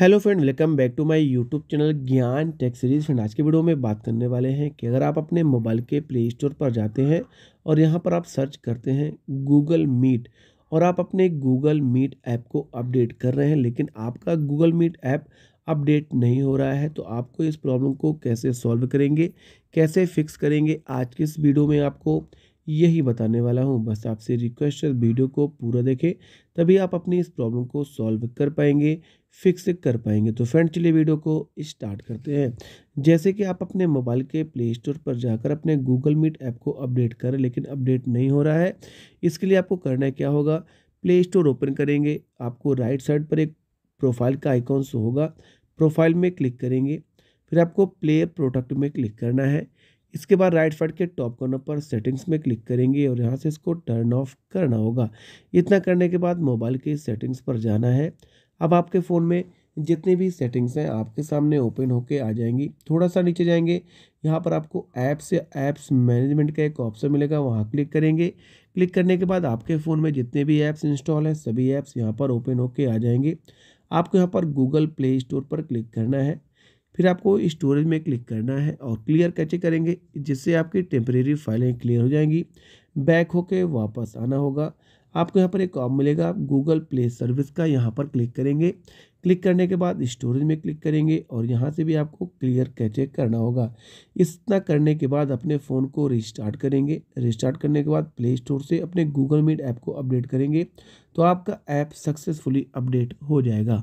hello friend welcome back to my YouTube channel Gyan tech series friend आज के video में बात करने वाले हैं कि अगर आप अपने मोबाइल के प्ले स्टोर पर जाते हैं और यहां पर आप सर्च करते हैं गूगल मीट और आप अपने गूगल मीट ऐप को अपडेट कर रहे हैं लेकिन आपका गूगल मीट ऐप अपडेट नहीं हो रहा है तो आपको इस प्रॉब्लम को कैसे सॉल्व करेंगे कैसे फिक्स करेंगे आज के इस वीडियो में आपको यही बताने वाला हूँ बस आपसे रिक्वेस्ट है वीडियो को पूरा देखें तभी आप अपनी इस प्रॉब्लम को सॉल्व कर पाएंगे फिक्स कर पाएंगे तो फ्रेंड चलिए वीडियो को स्टार्ट करते हैं जैसे कि आप अपने मोबाइल के प्ले स्टोर पर जाकर अपने गूगल मीट ऐप को अपडेट करें लेकिन अपडेट नहीं हो रहा है इसके लिए आपको करना क्या होगा प्ले स्टोर ओपन करेंगे आपको राइट साइड पर एक प्रोफाइल का आइकॉन शो होगा प्रोफाइल में क्लिक करेंगे फिर आपको प्ले प्रोडक्ट में क्लिक करना है इसके बाद राइट साइड के टॉप कॉर्नर पर सेटिंग्स में क्लिक करेंगे और यहाँ से इसको टर्न ऑफ करना होगा इतना करने के बाद मोबाइल के सेटिंग्स पर जाना है अब आपके फ़ोन में जितनी भी सेटिंग्स हैं आपके सामने ओपन होके आ जाएंगी थोड़ा सा नीचे जाएंगे यहाँ पर आपको ऐप्स या ऐप्स मैनेजमेंट का एक ऑप्शन मिलेगा वहाँ क्लिक करेंगे क्लिक करने के बाद आपके फ़ोन में जितने भी ऐप्स इंस्टॉल हैं सभी ऐप्स यहाँ पर ओपन होके आ जाएंगे आपको यहाँ पर गूगल प्ले स्टोर पर क्लिक करना है फिर आपको स्टोरेज में क्लिक करना है और क्लियर कैचे करेंगे जिससे आपकी टेम्परेरी फाइलें क्लियर हो जाएंगी बैक होके वापस आना होगा आपको यहाँ पर एक काम मिलेगा गूगल प्ले सर्विस का यहाँ पर क्लिक करेंगे क्लिक करने के बाद स्टोरेज में क्लिक करेंगे और यहाँ से भी आपको क्लियर कैचे करना होगा इतना करने के बाद अपने फ़ोन को रिस्टार्ट करेंगे रिस्टार्ट करने के बाद प्ले स्टोर से अपने गूगल मीट ऐप को अपडेट करेंगे तो आपका ऐप सक्सेसफुली अपडेट हो जाएगा